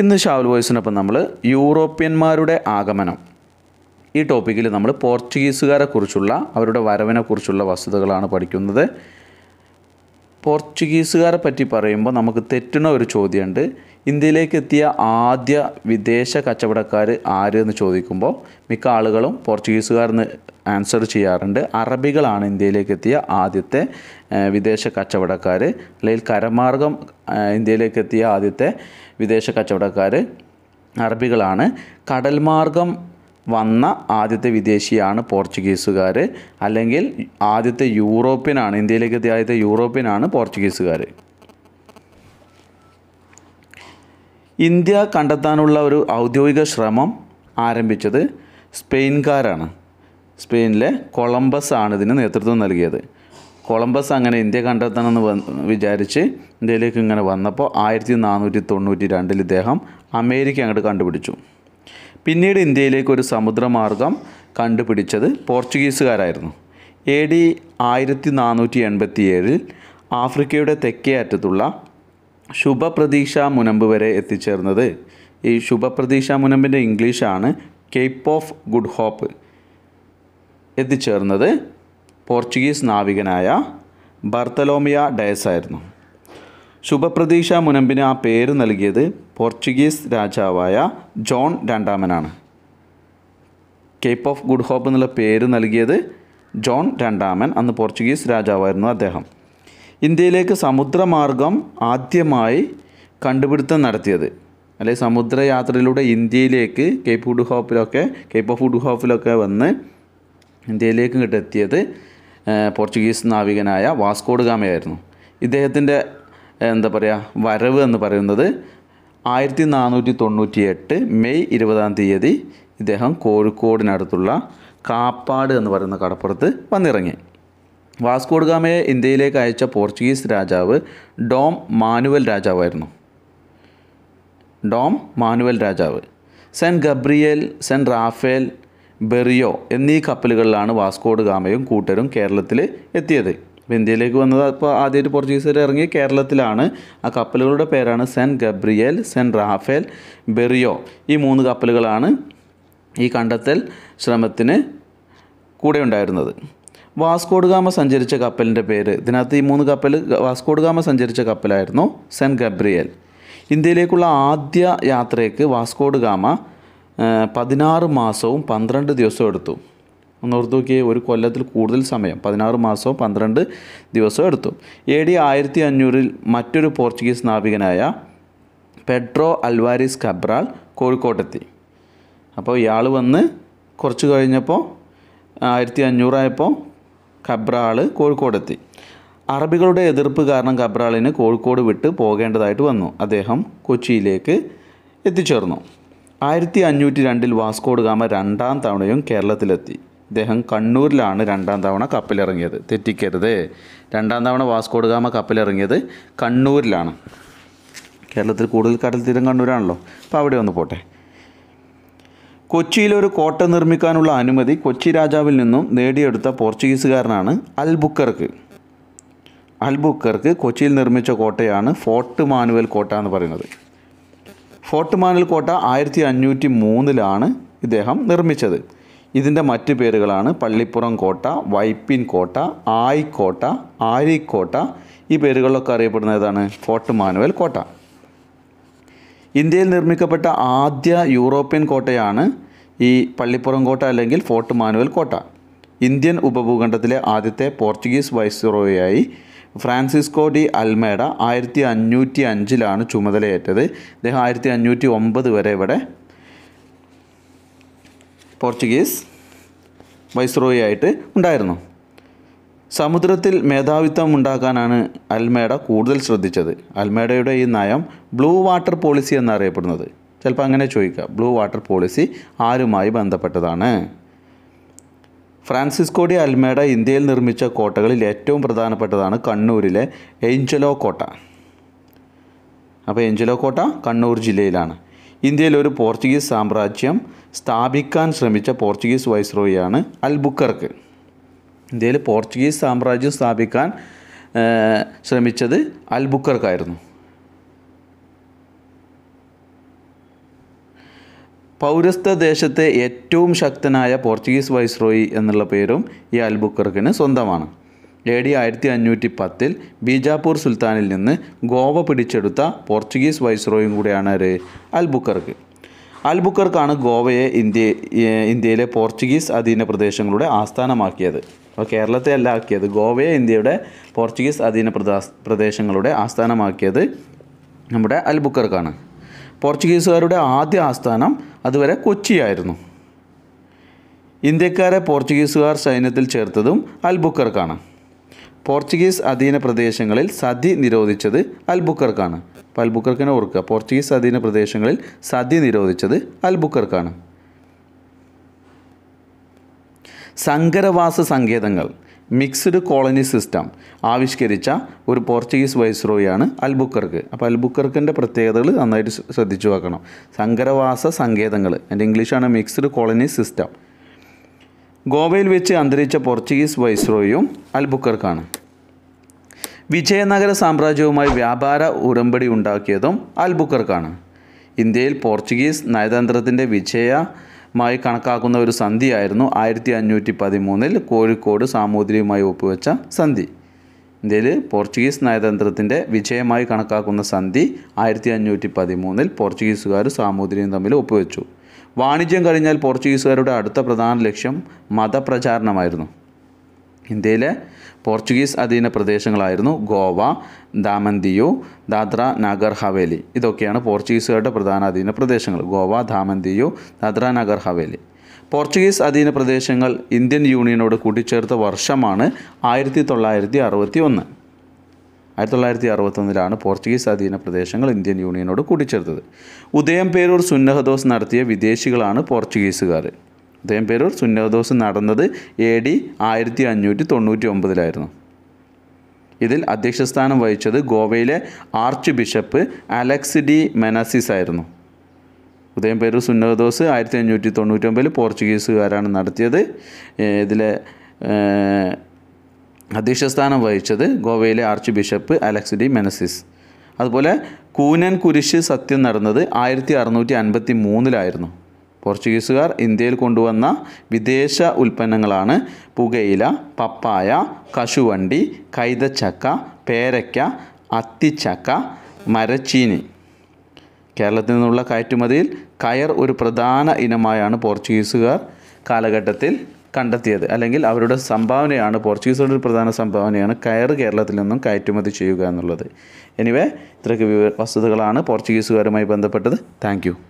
ഇന്ന് ഷാവൽ വോയ്സിനൊപ്പം നമ്മൾ യൂറോപ്യന്മാരുടെ ആഗമനം ഈ ടോപ്പിക്കിൽ നമ്മൾ പോർച്ചുഗീസുകാരെ കുറിച്ചുള്ള അവരുടെ വരവിനെക്കുറിച്ചുള്ള വസ്തുതകളാണ് പഠിക്കുന്നത് പോർച്ചുഗീസുകാരെ പറ്റി പറയുമ്പോൾ നമുക്ക് തെറ്റുന്ന ഒരു ചോദ്യമുണ്ട് ഇന്ത്യയിലേക്ക് എത്തിയ ആദ്യ വിദേശ കച്ചവടക്കാർ ആര് എന്ന് ചോദിക്കുമ്പോൾ മിക്ക ആളുകളും പോർച്ചുഗീസുകാരെന്ന് ആൻസർ ചെയ്യാറുണ്ട് അറബികളാണ് ഇന്ത്യയിലേക്ക് എത്തിയ ആദ്യത്തെ വിദേശ കച്ചവടക്കാർ അല്ലെങ്കിൽ കരമാർഗം ഇന്ത്യയിലേക്ക് എത്തിയ ആദ്യത്തെ വിദേശ കച്ചവടക്കാർ അറബികളാണ് കടൽമാർഗം വന്ന ആദ്യത്തെ വിദേശിയാണ് പോർച്ചുഗീസുകാർ അല്ലെങ്കിൽ ആദ്യത്തെ യൂറോപ്യനാണ് ഇന്ത്യയിലേക്ക് എത്തിയ ആദ്യത്തെ യൂറോപ്യനാണ് പോർച്ചുഗീസുകാർ ഇന്ത്യ കണ്ടെത്താനുള്ള ഒരു ഔദ്യോഗിക ശ്രമം ആരംഭിച്ചത് സ്പെയിൻകാരാണ് സ്പെയിനിലെ കൊളംബസ് ആണ് ഇതിന് നേതൃത്വം നൽകിയത് കൊളംബസ് അങ്ങനെ ഇന്ത്യ കണ്ടെത്തണമെന്ന് വന്ന് വിചാരിച്ച് ഇന്ത്യയിലേക്ക് ഇങ്ങനെ വന്നപ്പോൾ ആയിരത്തി നാനൂറ്റി തൊണ്ണൂറ്റി രണ്ടിൽ ഇദ്ദേഹം അമേരിക്ക അങ്ങോട്ട് കണ്ടുപിടിച്ചു പിന്നീട് ഇന്ത്യയിലേക്ക് ഒരു സമുദ്രമാർഗം കണ്ടുപിടിച്ചത് പോർച്ചുഗീസുകാരായിരുന്നു എ ഡി ആയിരത്തി നാനൂറ്റി എൺപത്തി ഏഴിൽ ആഫ്രിക്കയുടെ തെക്കേ അറ്റത്തുള്ള ശുഭപ്രതീക്ഷ മുനമ്പ് വരെ എത്തിച്ചേർന്നത് ഈ ശുഭപ്രതീക്ഷ മുനമ്പിൻ്റെ ഇംഗ്ലീഷാണ് കേപ്പ് ഓഫ് ഗുഡ് ഹോപ്പ് എത്തിച്ചേർന്നത് പോർച്ചുഗീസ് നാവികനായ ബർത്തലോമിയ ഡയസ് ആയിരുന്നു ശുഭപ്രതീക്ഷ മുനമ്പിന് ആ പേര് നൽകിയത് പോർച്ചുഗീസ് രാജാവായ ജോൺ രണ്ടാമനാണ് കേപ്പ് ഓഫ് ഗുഡ് ഹോപ്പ് എന്നുള്ള പേര് നൽകിയത് ജോൺ രണ്ടാമൻ അന്ന് പോർച്ചുഗീസ് രാജാവായിരുന്നു അദ്ദേഹം ഇന്ത്യയിലേക്ക് സമുദ്രമാർഗം ആദ്യമായി കണ്ടുപിടുത്തം നടത്തിയത് അല്ലെ സമുദ്രയാത്രയിലൂടെ ഇന്ത്യയിലേക്ക് കേപ്പ് ഗുഡ് ഹോപ്പിലൊക്കെ കേപ്പ് ഓഫ് ഗുഡ് ഹോപ്പിലൊക്കെ വന്ന് ഇന്ത്യയിലേക്ക് കിട്ടെത്തിയത് പോർച്ചുഗീസ് നാവികനായ വാസ്കോഡ് ഗാമയായിരുന്നു ഇദ്ദേഹത്തിൻ്റെ എന്താ പറയുക വരവ് എന്ന് പറയുന്നത് ആയിരത്തി നാനൂറ്റി തൊണ്ണൂറ്റി എട്ട് മെയ് ഇരുപതാം തീയതി ഇദ്ദേഹം കോഴിക്കോടിനടുത്തുള്ള കാപ്പാട് എന്ന് പറയുന്ന കടപ്പുറത്ത് വന്നിറങ്ങി വാസ്കോഡ്ഗാമയെ ഇന്ത്യയിലേക്ക് അയച്ച പോർച്ചുഗീസ് രാജാവ് ഡോം മാനുവൽ രാജാവായിരുന്നു ഡോം മാനുവൽ രാജാവ് saint Gabriel saint Raphael Berrio എന്നീ കപ്പലുകളിലാണ് വാസ്കോഡ് ഗാമയും കൂട്ടരും കേരളത്തിൽ എത്തിയത് അപ്പോൾ ഇന്ത്യയിലേക്ക് വന്നത് അപ്പോൾ ആദ്യമായിട്ട് പോർച്ചുഗീസുകാർ ഇറങ്ങി കേരളത്തിലാണ് ആ കപ്പലുകളുടെ പേരാണ് saint Gabriel saint Raphael Berrio ഈ മൂന്ന് കപ്പലുകളാണ് ഈ കണ്ടെത്തൽ ശ്രമത്തിന് കൂടെ ഉണ്ടായിരുന്നത് വാസ്കോഡ്ഗാമ സഞ്ചരിച്ച കപ്പലിൻ്റെ പേര് ഇതിനകത്ത് ഈ മൂന്ന് കപ്പൽ വാസ്കോഡ്ഗാമ സഞ്ചരിച്ച കപ്പലായിരുന്നു സെൻ ഗബ്രിയേൽ ഇന്ത്യയിലേക്കുള്ള ആദ്യ യാത്രയ്ക്ക് വാസ്കോഡ്ഗാമ പതിനാറ് മാസവും പന്ത്രണ്ട് ദിവസവും എടുത്തു ഒന്ന് ഓർത്ത് ഒരു കൊല്ലത്തിൽ കൂടുതൽ സമയം പതിനാറ് മാസവും പന്ത്രണ്ട് ദിവസവും എടുത്തു എ ഡി ആയിരത്തി അഞ്ഞൂറിൽ മറ്റൊരു പോർച്ചുഗീസ് നാവികനായ പെട്രോ അൽവാരിസ് കബ്രാൽ കോഴിക്കോട്ടെത്തി അപ്പോൾ ഇയാൾ വന്ന് കുറച്ച് കഴിഞ്ഞപ്പോൾ ആയിരത്തി അഞ്ഞൂറായപ്പോൾ കബ്രാൾ കോഴിക്കോടെത്തി അറബികളുടെ എതിർപ്പ് കാരണം കബ്രാളിന് കോഴിക്കോട് വിട്ട് പോകേണ്ടതായിട്ട് വന്നു അദ്ദേഹം കൊച്ചിയിലേക്ക് എത്തിച്ചേർന്നു ആയിരത്തി അഞ്ഞൂറ്റി രണ്ടിൽ വാസ്കോഡ് ഗാമ രണ്ടാം തവണയും കേരളത്തിലെത്തി ഇദ്ദേഹം കണ്ണൂരിലാണ് രണ്ടാം തവണ കപ്പിലിറങ്ങിയത് തെറ്റിക്കരുത് രണ്ടാം തവണ വാസ്കോഡ് ഗാമ കപ്പിലിറങ്ങിയത് കണ്ണൂരിലാണ് കേരളത്തിൽ കൂടുതൽ കടൽ തീരം കണ്ണൂരാണല്ലോ അപ്പോൾ അവിടെ ഒന്ന് പോട്ടെ കൊച്ചിയിൽ ഒരു കോട്ട നിർമ്മിക്കാനുള്ള അനുമതി കൊച്ചി രാജാവിൽ നിന്നും നേടിയെടുത്ത പോർച്ചുഗീസുകാരനാണ് അൽബുക്കർക്ക് അൽബുക്കർക്ക് കൊച്ചിയിൽ നിർമ്മിച്ച കോട്ടയാണ് ഫോർട്ട് മാനുവൽ കോട്ട എന്ന് പറയുന്നത് ഫോർട്ട് മാനുവൽ കോട്ട ആയിരത്തി അഞ്ഞൂറ്റി മൂന്നിലാണ് ഇദ്ദേഹം നിർമ്മിച്ചത് ഇതിൻ്റെ മറ്റു പേരുകളാണ് പള്ളിപ്പുറം കോട്ട വൈപ്പിൻ കോട്ട ആയിക്കോട്ട ആരിക്കോട്ട ഈ പേരുകളിലൊക്കെ അറിയപ്പെടുന്ന ഏതാണ് ഫോർട്ട് മാനുവൽ കോട്ട ഇന്ത്യയിൽ നിർമ്മിക്കപ്പെട്ട ആദ്യ യൂറോപ്യൻ കോട്ടയാണ് ഈ പള്ളിപ്പുറം കോട്ട അല്ലെങ്കിൽ ഫോർട്ട് മാനുവൽ കോട്ട ഇന്ത്യൻ ഉപഭൂഖണ്ഡത്തിലെ ആദ്യത്തെ പോർച്ചുഗീസ് വൈസ്രോയായി ഫ്രാൻസിസ്കോ ഡി അൽമേഡ ആയിരത്തി അഞ്ഞൂറ്റി അഞ്ചിലാണ് ചുമതലയേറ്റത് ഇദ്ദേഹം ആയിരത്തി അഞ്ഞൂറ്റി ഒമ്പത് വരെ ഇവിടെ പോർച്ചുഗീസ് വൈസ്രോയി ആയിട്ട് ഉണ്ടായിരുന്നു സമുദ്രത്തിൽ മേധാവിത്വം ഉണ്ടാക്കാനാണ് അൽമേഡ കൂടുതൽ ശ്രദ്ധിച്ചത് അൽമേഡയുടെ ഈ നയം ബ്ലൂ വാട്ടർ പോളിസി എന്നറിയപ്പെടുന്നത് ചിലപ്പോൾ അങ്ങനെ ചോദിക്കുക ബ്ലൂ വാട്ടർ പോളിസി ആരുമായി ബന്ധപ്പെട്ടതാണ് ഫ്രാൻസിസ്കോ ഡി അൽമേഡ ഇന്ത്യയിൽ നിർമ്മിച്ച കോട്ടകളിൽ ഏറ്റവും പ്രധാനപ്പെട്ടതാണ് കണ്ണൂരിലെ എയ്ഞ്ചലോ കോട്ട അപ്പോൾ എഞ്ചലോ കോട്ട കണ്ണൂർ ജില്ലയിലാണ് ഇന്ത്യയിൽ ഒരു പോർച്ചുഗീസ് സാമ്രാജ്യം സ്ഥാപിക്കാൻ ശ്രമിച്ച പോർച്ചുഗീസ് വൈസ്രോയിയാണ് അൽബുക്കർക്ക് ഇന്ത്യയിൽ പോർച്ചുഗീസ് സാമ്രാജ്യം സ്ഥാപിക്കാൻ ശ്രമിച്ചത് അൽബുക്കർക്കായിരുന്നു പൗരസ്ത ദേശത്തെ ഏറ്റവും ശക്തനായ പോർച്ചുഗീസ് വൈസ്രോയി എന്നുള്ള പേരും ഈ അൽബുക്കർക്കിന് സ്വന്തമാണ് എ ഡി ആയിരത്തി അഞ്ഞൂറ്റി പത്തിൽ ബീജാപൂർ സുൽത്താനിൽ നിന്ന് ഗോവ പിടിച്ചെടുത്ത പോർച്ചുഗീസ് വൈസ്രോയും കൂടിയാണ് ഒരു അൽബുക്കർക്ക് അൽബുക്കർക്കാണ് ഗോവയെ ഇന്ത്യ ഇന്ത്യയിലെ പോർച്ചുഗീസ് അധീന പ്രദേശങ്ങളുടെ ആസ്ഥാനമാക്കിയത് കേരളത്തെ അല്ല ആക്കിയത് ഗോവയെ ഇന്ത്യയുടെ പോർച്ചുഗീസ് അധീന പ്രദേശങ്ങളുടെ ആസ്ഥാനമാക്കിയത് നമ്മുടെ അൽബുക്കർക്കാണ് പോർച്ചുഗീസുകാരുടെ ആദ്യ ആസ്ഥാനം അതുവരെ കൊച്ചിയായിരുന്നു ഇന്ത്യക്കാരെ പോർച്ചുഗീസുകാർ സൈന്യത്തിൽ ചേർത്തതും അൽബുക്കർക്കാണ് പോർച്ചുഗീസ് അധീന പ്രദേശങ്ങളിൽ സതി നിരോധിച്ചത് അൽബുക്കർക്കാണ് അപ്പോൾ അൽബുക്കർക്കിനെ ഓർക്കുക പോർച്ചുഗീസ് അധീന പ്രദേശങ്ങളിൽ സതി നിരോധിച്ചത് അൽബുക്കർക്കാണ് സങ്കരവാസ സങ്കേതങ്ങൾ മിക്സ്ഡ് കോളനി സിസ്റ്റം ആവിഷ്കരിച്ച ഒരു പോർച്ചുഗീസ് വൈസ്രോയാണ് അൽബുക്കർക്ക് അപ്പോൾ അൽബുക്കർക്കിൻ്റെ പ്രത്യേകതകൾ നന്നായിട്ട് ശ്രദ്ധിച്ചു വെക്കണം സങ്കരവാസ സങ്കേതങ്ങൾ അതിൻ്റെ ഇംഗ്ലീഷാണ് മിക്സ്ഡ് കോളനി സിസ്റ്റം ഗോവയിൽ വെച്ച് അന്തരിച്ച പോർച്ചുഗീസ് വൈസ്രോയും അൽബുക്കർക്കാണ് വിജയനഗര സാമ്രാജ്യവുമായി വ്യാപാര ഉടമ്പടി ഉണ്ടാക്കിയതും അൽബുക്കർക്കാണ് ഇന്ത്യയിൽ പോർച്ചുഗീസ് നയതന്ത്രത്തിൻ്റെ വിജയമായി കണക്കാക്കുന്ന ഒരു സന്ധിയായിരുന്നു ആയിരത്തി അഞ്ഞൂറ്റി പതിമൂന്നിൽ കോഴിക്കോട് സാമൂതിരിയുമായി ഒപ്പുവെച്ച സന്ധി ഇന്ത്യയിൽ പോർച്ചുഗീസ് നയതന്ത്രത്തിൻ്റെ വിജയമായി കണക്കാക്കുന്ന സന്ധി ആയിരത്തി അഞ്ഞൂറ്റി പതിമൂന്നിൽ പോർച്ചുഗീസുകാരും സാമൂതിരിയും തമ്മിൽ ഒപ്പുവെച്ചു വാണിജ്യം കഴിഞ്ഞാൽ പോർച്ചുഗീസുകാരുടെ അടുത്ത പ്രധാന ലക്ഷ്യം മതപ്രചാരണമായിരുന്നു ഇന്ത്യയിലെ പോർച്ചുഗീസ് അധീന പ്രദേശങ്ങളായിരുന്നു ഗോവ ദാമന്തിയു ദാദ്ര നഗർ ഹവേലി ഇതൊക്കെയാണ് പോർച്ചുഗീസുകാരുടെ പ്രധാന അധീന പ്രദേശങ്ങൾ ഗോവ ദാമന്തിയു ദാദ്ര നഗർ ഹവേലി പോർച്ചുഗീസ് അധീന പ്രദേശങ്ങൾ ഇന്ത്യൻ യൂണിയനോട് കൂട്ടിച്ചേർത്ത വർഷമാണ് ആയിരത്തി തൊള്ളായിരത്തി അറുപത്തി ഒന്ന് ആയിരത്തി തൊള്ളായിരത്തി അറുപത്തൊന്നിലാണ് പോർച്ചുഗീസ് അധീന പ്രദേശങ്ങൾ ഇന്ത്യൻ യൂണിയനോട് കൂടിച്ചേർത്തത് പേരൂർ സുന്നഹദോസ് നടത്തിയ വിദേശികളാണ് പോർച്ചുഗീസുകാർ ഉദയം പേരൂർ സുന്നഹദോസ് നടന്നത് എ ഡി ആയിരത്തി അഞ്ഞൂറ്റി തൊണ്ണൂറ്റി ഒമ്പതിലായിരുന്നു ഇതിൽ അധ്യക്ഷസ്ഥാനം വഹിച്ചത് ഗോവയിലെ archbishop Alex de Menezes ആയിരുന്നു ഉദയം പേരൂർ സുന്നഹദോസ് ആയിരത്തി അഞ്ഞൂറ്റി തൊണ്ണൂറ്റി ഒമ്പതിൽ പോർച്ചുഗീസുകാരാണ് നടത്തിയത് ഇതിലെ അധ്യക്ഷസ്ഥാനം വഹിച്ചത് ഗോവയിലെ archbishop Alex de Menezes അതുപോലെ കൂനൻ കുരിശ് സത്യം നടന്നത് ആയിരത്തി അറുന്നൂറ്റി അൻപത്തി മൂന്നിലായിരുന്നു പോർച്ചുഗീസുകാർ ഇന്ത്യയിൽ കൊണ്ടുവന്ന വിദേശ ഉൽപ്പന്നങ്ങളാണ് പുകയില പപ്പായ കശുവണ്ടി കൈതച്ചക്ക പേരയ്ക്ക അത്തിച്ചക്ക മരച്ചീനി കേരളത്തിൽ നിന്നുള്ള കയറ്റുമതിയിൽ കയർ ഒരു പ്രധാന ഇനമായാണ് പോർച്ചുഗീസുകാർ കാലഘട്ടത്തിൽ കണ്ടെത്തിയത് അല്ലെങ്കിൽ അവരുടെ സംഭാവനയാണ് പോർച്ചുഗീസുകളുടെ ഒരു പ്രധാന സംഭാവനയാണ് കയർ കേരളത്തിൽ നിന്നും കയറ്റുമതി ചെയ്യുക എന്നുള്ളത് എനിവേ ഇത്രയ്ക്ക് വസ്തുതകളാണ് പോർച്ചുഗീസുകാരുമായി ബന്ധപ്പെട്ടത് താങ്ക്